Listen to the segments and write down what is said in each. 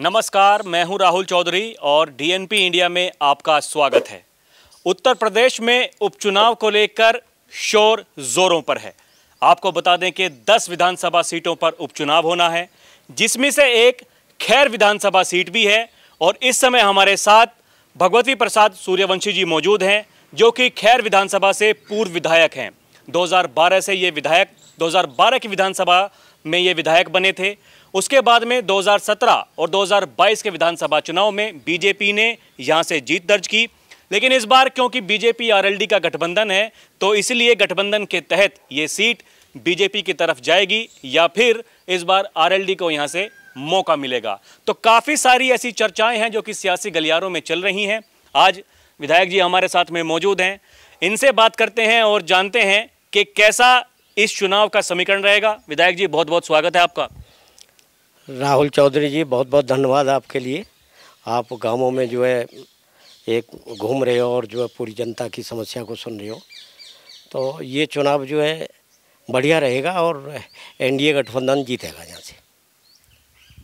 नमस्कार मैं हूं राहुल चौधरी और डीएनपी इंडिया में आपका स्वागत है उत्तर प्रदेश में उपचुनाव को लेकर शोर जोरों पर है आपको बता दें कि 10 विधानसभा सीटों पर उपचुनाव होना है जिसमें से एक खैर विधानसभा सीट भी है और इस समय हमारे साथ भगवती प्रसाद सूर्यवंशी जी मौजूद हैं जो कि खैर विधानसभा से पूर्व विधायक हैं 2012 से ये विधायक 2012 की विधानसभा में ये विधायक बने थे उसके बाद में 2017 और 2022 के विधानसभा चुनाव में बीजेपी ने यहाँ से जीत दर्ज की लेकिन इस बार क्योंकि बीजेपी आरएलडी का गठबंधन है तो इसलिए गठबंधन के तहत ये सीट बीजेपी की तरफ जाएगी या फिर इस बार आरएलडी को यहाँ से मौका मिलेगा तो काफ़ी सारी ऐसी चर्चाएं हैं जो कि सियासी गलियारों में चल रही हैं आज विधायक जी हमारे साथ में मौजूद हैं इनसे बात करते हैं और जानते हैं कि कैसा इस चुनाव का समीकरण रहेगा विधायक जी बहुत बहुत स्वागत है आपका राहुल चौधरी जी बहुत बहुत धन्यवाद आपके लिए आप गांवों में जो है एक घूम रहे हो और जो है पूरी जनता की समस्या को सुन रहे हो तो ये चुनाव जो है बढ़िया रहेगा और एनडीए गठबंधन जीतेगा यहाँ से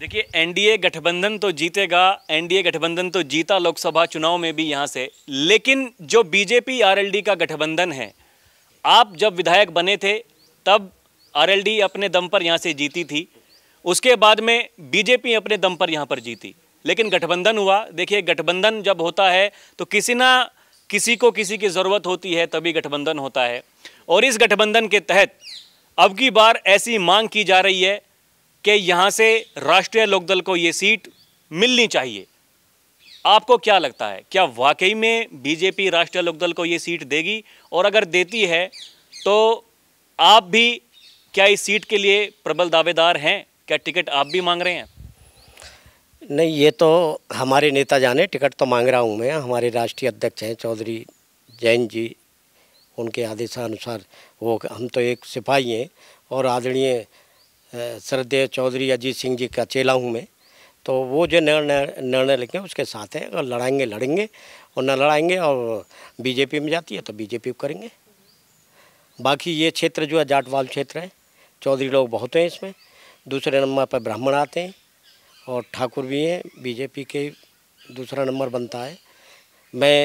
देखिए एनडीए गठबंधन तो जीतेगा एनडीए गठबंधन तो जीता लोकसभा चुनाव में भी यहाँ से लेकिन जो बीजेपी आर का गठबंधन है आप जब विधायक बने थे तब आर अपने दम पर यहाँ से जीती थी उसके बाद में बीजेपी अपने दम पर यहाँ पर जीती लेकिन गठबंधन हुआ देखिए गठबंधन जब होता है तो किसी ना किसी को किसी की ज़रूरत होती है तभी गठबंधन होता है और इस गठबंधन के तहत अब की बार ऐसी मांग की जा रही है कि यहाँ से राष्ट्रीय लोकदल को ये सीट मिलनी चाहिए आपको क्या लगता है क्या वाकई में बीजेपी राष्ट्रीय लोकदल को ये सीट देगी और अगर देती है तो आप भी क्या इस सीट के लिए प्रबल दावेदार हैं क्या टिकट आप भी मांग रहे हैं नहीं ये तो हमारे नेता जाने टिकट तो मांग रहा हूँ मैं हमारे राष्ट्रीय अध्यक्ष हैं चौधरी जैन जी उनके आदेशानुसार वो हम तो एक सिपाही हैं और आदरणीय श्रद्धेय चौधरी अजीत सिंह जी का चेला हूँ मैं तो वो जो निर्णय निर्णय लेंगे उसके साथ हैं अगर लड़ाएंगे लड़ेंगे और न लड़ाएंगे और बीजेपी में जाती है तो बीजेपी करेंगे बाकी ये क्षेत्र जो है जाटवाल क्षेत्र है चौधरी लोग बहुत हैं इसमें दूसरे नंबर पर ब्राह्मण आते हैं और ठाकुर भी हैं बीजेपी के दूसरा नंबर बनता है मैं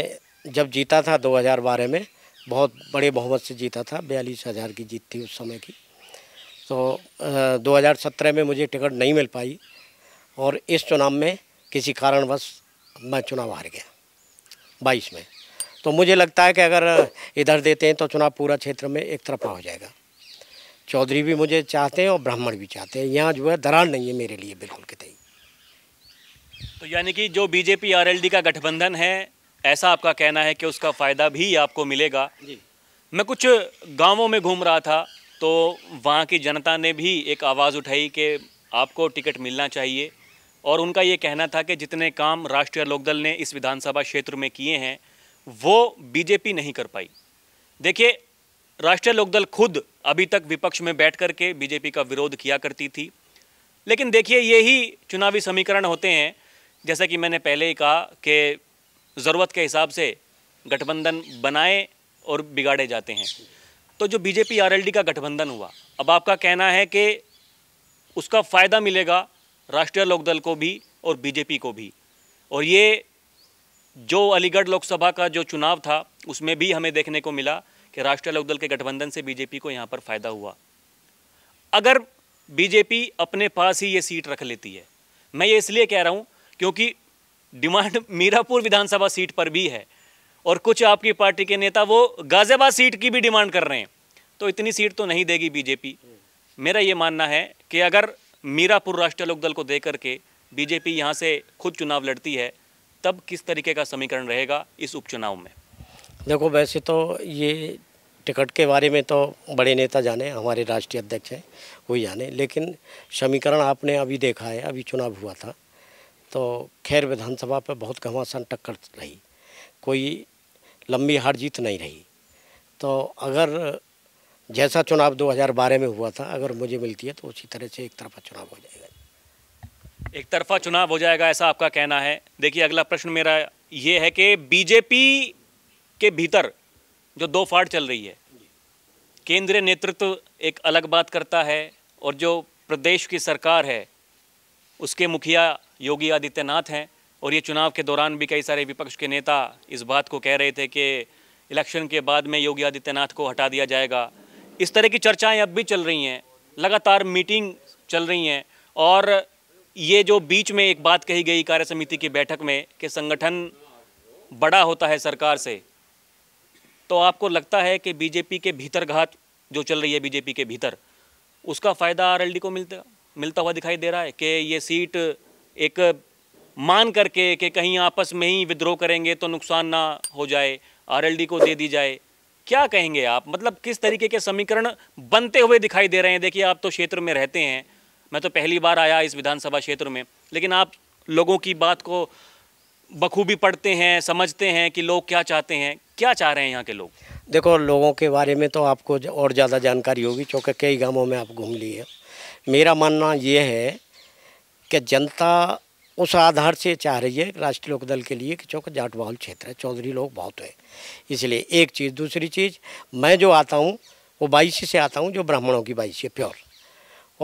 जब जीता था 2012 में बहुत बड़े बहुमत से जीता था बयालीस हज़ार की जीत थी उस समय की तो दो हज़ार सत्रह में मुझे टिकट नहीं मिल पाई और इस चुनाव में किसी कारणवश मैं चुनाव हार गया बाईस में तो मुझे लगता है कि अगर इधर देते हैं तो चुनाव पूरा क्षेत्र में एक तरफा हो जाएगा चौधरी भी मुझे चाहते हैं और ब्राह्मण भी चाहते हैं यहाँ जो है दरार नहीं है मेरे लिए बिल्कुल कतई तो यानी कि जो बीजेपी आरएलडी का गठबंधन है ऐसा आपका कहना है कि उसका फ़ायदा भी आपको मिलेगा जी मैं कुछ गांवों में घूम रहा था तो वहाँ की जनता ने भी एक आवाज़ उठाई कि आपको टिकट मिलना चाहिए और उनका ये कहना था कि जितने काम राष्ट्रीय लोकदल ने इस विधानसभा क्षेत्र में किए हैं वो बीजेपी नहीं कर पाई देखिए राष्ट्रीय लोकदल खुद अभी तक विपक्ष में बैठ करके बीजेपी का विरोध किया करती थी लेकिन देखिए ये ही चुनावी समीकरण होते हैं जैसा कि मैंने पहले ही कहा कि ज़रूरत के हिसाब से गठबंधन बनाए और बिगाड़े जाते हैं तो जो बीजेपी आरएलडी का गठबंधन हुआ अब आपका कहना है कि उसका फ़ायदा मिलेगा राष्ट्रीय लोकदल को भी और बीजेपी को भी और ये जो अलीगढ़ लोकसभा का जो चुनाव था उसमें भी हमें देखने को मिला कि राष्ट्रीय लोकदल के गठबंधन से बीजेपी को यहाँ पर फायदा हुआ अगर बीजेपी अपने पास ही ये सीट रख लेती है मैं ये इसलिए कह रहा हूँ क्योंकि डिमांड मीरापुर विधानसभा सीट पर भी है और कुछ आपकी पार्टी के नेता वो गाजियाबाद सीट की भी डिमांड कर रहे हैं तो इतनी सीट तो नहीं देगी बीजेपी मेरा ये मानना है कि अगर मीरापुर राष्ट्रीय लोकदल को दे करके बीजेपी यहाँ से खुद चुनाव लड़ती है तब किस तरीके का समीकरण रहेगा इस उपचुनाव में देखो वैसे तो ये टिकट के बारे में तो बड़े नेता जाने हमारे राष्ट्रीय अध्यक्ष हैं वही जाने लेकिन समीकरण आपने अभी देखा है अभी चुनाव हुआ था तो खैर विधानसभा पर बहुत घमासान टक्कर रही कोई लंबी हार जीत नहीं रही तो अगर जैसा चुनाव 2012 में हुआ था अगर मुझे मिलती है तो उसी तरह से एक तरफा चुनाव हो जाएगा एक तरफा चुनाव हो जाएगा ऐसा आपका कहना है देखिए अगला प्रश्न मेरा ये है कि बीजेपी के भीतर जो दो फाड़ चल रही है केंद्रीय नेतृत्व एक अलग बात करता है और जो प्रदेश की सरकार है उसके मुखिया योगी आदित्यनाथ हैं और ये चुनाव के दौरान भी कई सारे विपक्ष के नेता इस बात को कह रहे थे कि इलेक्शन के बाद में योगी आदित्यनाथ को हटा दिया जाएगा इस तरह की चर्चाएं अब भी चल रही हैं लगातार मीटिंग चल रही हैं और ये जो बीच में एक बात कही गई कार्य समिति की बैठक में कि संगठन बड़ा होता है सरकार से तो आपको लगता है कि बीजेपी के भीतर घात जो चल रही है बीजेपी के भीतर उसका फ़ायदा आरएलडी को मिलता मिलता हुआ दिखाई दे रहा है कि ये सीट एक मान करके कि कहीं आपस में ही विद्रोह करेंगे तो नुकसान ना हो जाए आरएलडी को दे दी जाए क्या कहेंगे आप मतलब किस तरीके के समीकरण बनते हुए दिखाई दे रहे हैं देखिए आप तो क्षेत्र में रहते हैं मैं तो पहली बार आया इस विधानसभा क्षेत्र में लेकिन आप लोगों की बात को बखूबी पढ़ते हैं समझते हैं कि लोग क्या चाहते हैं क्या चाह रहे हैं यहाँ के लोग देखो लोगों के बारे में तो आपको और ज़्यादा जानकारी होगी क्योंकि कई गांवों में आप घूम लिए मेरा मानना ये है कि जनता उस आधार से चाह रही है राष्ट्रीय लोकदल के लिए कि चौक जाट बहुल क्षेत्र है चौधरी लोग बहुत है इसलिए एक चीज़ दूसरी चीज़ मैं जो आता हूँ वो बाईसी से आता हूँ जो ब्राह्मणों की बाईसी है प्योर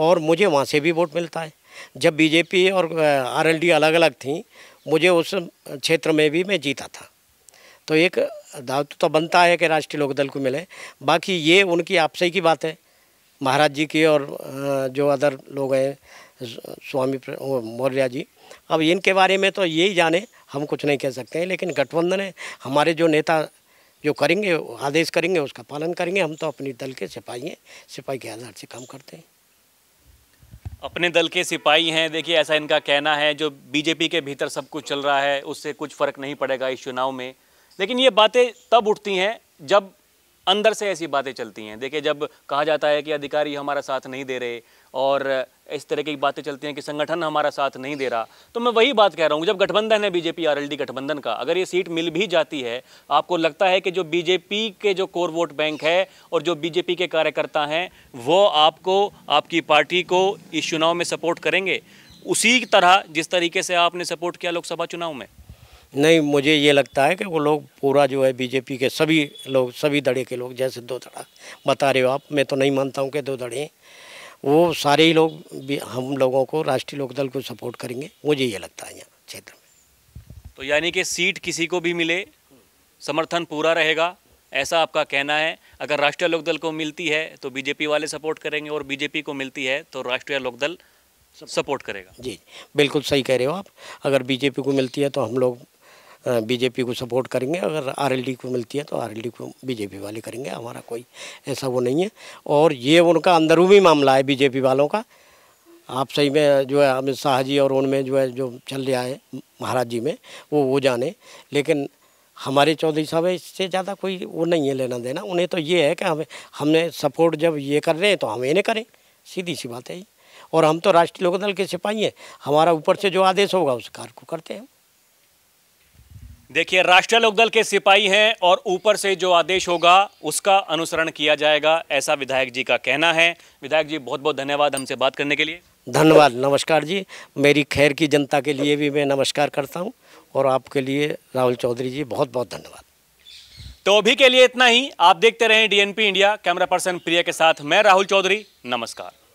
और मुझे वहाँ से भी वोट मिलता है जब बीजेपी और आरएलडी अलग अलग थी मुझे उस क्षेत्र में भी मैं जीता था तो एक दावत तो बनता है कि राष्ट्रीय लोकदल को मिले बाकी ये उनकी आपसे की बात है महाराज जी की और जो अदर लोग हैं स्वामी मौर्य जी अब इनके बारे में तो यही जाने हम कुछ नहीं कह सकते हैं लेकिन गठबंधन है हमारे जो नेता जो करेंगे आदेश करेंगे उसका पालन करेंगे हम तो अपनी दल के सिपाही हैं सिपाही के आधार से काम करते हैं अपने दल के सिपाही हैं देखिए ऐसा इनका कहना है जो बीजेपी के भीतर सब कुछ चल रहा है उससे कुछ फ़र्क नहीं पड़ेगा इस चुनाव में लेकिन ये बातें तब उठती हैं जब अंदर से ऐसी बातें चलती हैं देखिए जब कहा जाता है कि अधिकारी हमारा साथ नहीं दे रहे और इस तरह की बातें चलती हैं कि संगठन हमारा साथ नहीं दे रहा तो मैं वही बात कह रहा हूँ जब गठबंधन है बीजेपी आरएलडी गठबंधन का अगर ये सीट मिल भी जाती है आपको लगता है कि जो बीजेपी के जो कोर वोट बैंक है और जो बीजेपी के कार्यकर्ता हैं वो आपको आपकी पार्टी को इस चुनाव में सपोर्ट करेंगे उसी तरह जिस तरीके से आपने सपोर्ट किया लोकसभा चुनाव में नहीं मुझे ये लगता है कि वो लोग पूरा जो है बीजेपी के सभी लोग सभी धड़े के लोग जैसे दो धड़ा बता रहे हो आप मैं तो नहीं मानता हूँ कि दो धड़े वो सारे ही लोग हम लोगों को राष्ट्रीय लोकदल को सपोर्ट करेंगे मुझे ये लगता है यहाँ क्षेत्र में तो यानी कि सीट किसी को भी मिले समर्थन पूरा रहेगा ऐसा आपका कहना है अगर राष्ट्रीय लोकदल को मिलती है तो बीजेपी वाले सपोर्ट करेंगे और बीजेपी को मिलती है तो राष्ट्रीय लोकदल सपोर्ट करेगा जी बिल्कुल सही कह रहे हो आप अगर बीजेपी को मिलती है तो हम लोग बीजेपी को सपोर्ट करेंगे अगर आरएलडी को मिलती है तो आरएलडी को बीजेपी वाले करेंगे हमारा कोई ऐसा वो नहीं है और ये उनका अंदरूनी मामला है बीजेपी वालों का आप सही में जो है अमित शाह जी और उनमें जो है जो चल रहा है महाराज जी में वो वो जाने लेकिन हमारे चौधरी साहब इससे ज़्यादा कोई वो नहीं है लेना देना उन्हें तो ये है कि हमें हमने सपोर्ट जब ये कर रहे हैं तो हम इन्हें करें सीधी सी बात है और हम तो राष्ट्रीय लोकदल के सिपाही हैं हमारा ऊपर से जो आदेश होगा उस कार्य को करते हैं देखिए राष्ट्रीय लोकदल के सिपाही हैं और ऊपर से जो आदेश होगा उसका अनुसरण किया जाएगा ऐसा विधायक जी का कहना है विधायक जी बहुत बहुत धन्यवाद हमसे बात करने के लिए धन्यवाद नमस्कार जी मेरी खैर की जनता के लिए भी मैं नमस्कार करता हूँ और आपके लिए राहुल चौधरी जी बहुत बहुत धन्यवाद तो अभी के लिए इतना ही आप देखते रहें D India camera person Priya के साथ मैं राहुल चौधरी नमस्कार